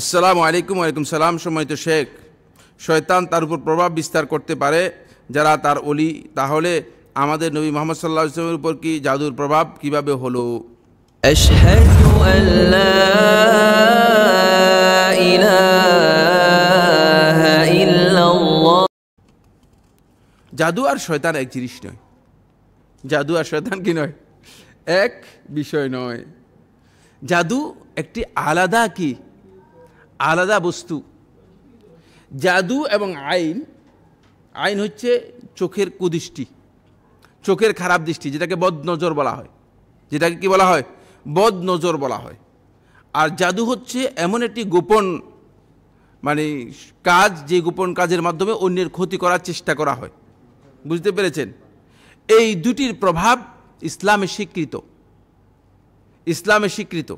আসসালামু আলাইকুম আলাইকুম সালাম সময় তো শেখ শয়তান তার উপর প্রভাব বিস্তার করতে পারে যারা তার অলি তাহলে আমাদের নবী মোহাম্মদ সাল্লাহ ইসলামের উপর কি জাদুর প্রভাব কিভাবে হলো জাদু আর শয়তান এক জিনিস নয় জাদু আর শয়তান কি নয় এক বিষয় নয় জাদু একটি আলাদা কি আলাদা বস্তু জাদু এবং আইন আইন হচ্ছে চোখের কুদৃষ্টি চোখের খারাপ দৃষ্টি যেটাকে বদ নজর বলা হয় যেটাকে কি বলা হয় বদ নজর বলা হয় আর জাদু হচ্ছে এমন একটি গোপন মানে কাজ যে গোপন কাজের মাধ্যমে অন্যের ক্ষতি করার চেষ্টা করা হয় বুঝতে পেরেছেন এই দুটির প্রভাব ইসলামে স্বীকৃত ইসলামে স্বীকৃত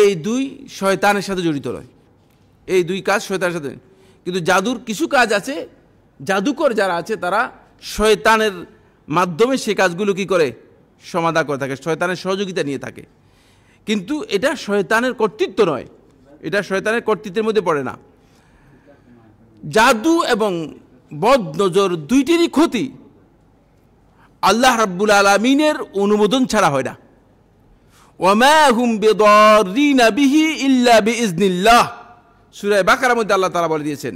এই দুই শয়তানের সাথে জড়িত নয় এই দুই কাজ শয়তানের সাথে কিন্তু জাদুর কিছু কাজ আছে জাদুকর যারা আছে তারা শয়তানের মাধ্যমে সে কাজগুলো কি করে সমাধা করে থাকে শয়তানের সহযোগিতা নিয়ে থাকে কিন্তু এটা শয়তানের কর্তৃত্ব নয় এটা শয়তানের কর্তৃত্বের মধ্যে পড়ে না জাদু এবং বদ নজর দুইটিরই ক্ষতি আল্লাহ রাব্বুল আলমিনের অনুমোদন ছাড়া হয় না ওমা হুম বেদরিনা বিহি ইল্লা ইজনিল্লাহ সুরায় বাকার মধ্যে আল্লাহ তারা বলে দিয়েছেন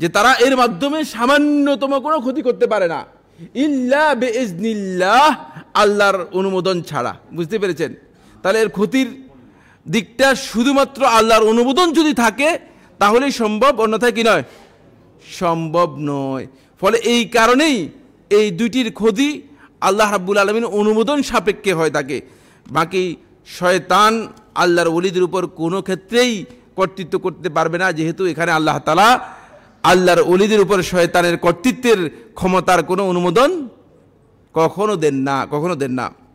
যে তারা এর মাধ্যমে সামান্যতম কোনো ক্ষতি করতে পারে না ইল্লা বে ইজনিল্লাহ আল্লাহর অনুমোদন ছাড়া বুঝতে পেরেছেন তাহলে এর ক্ষতির দিকটা শুধুমাত্র আল্লাহর অনুমোদন যদি থাকে তাহলেই সম্ভব অন্যথায় কি নয় সম্ভব নয় ফলে এই কারণেই এই দুইটির ক্ষতি আল্লাহ হাব্বুল আলমিন অনুমোদন সাপেক্ষে হয় তাকে বাকি শয়তান আল্লাহর অলিদের উপর কোনো ক্ষেত্রেই কর্তৃত্ব করতে পারবে না যেহেতু এখানে আল্লাহ তালা আল্লাহর অলিদের উপর শয়তানের কর্তৃত্বের ক্ষমতার কোনো অনুমোদন কখনো দেন না কখনো দেন না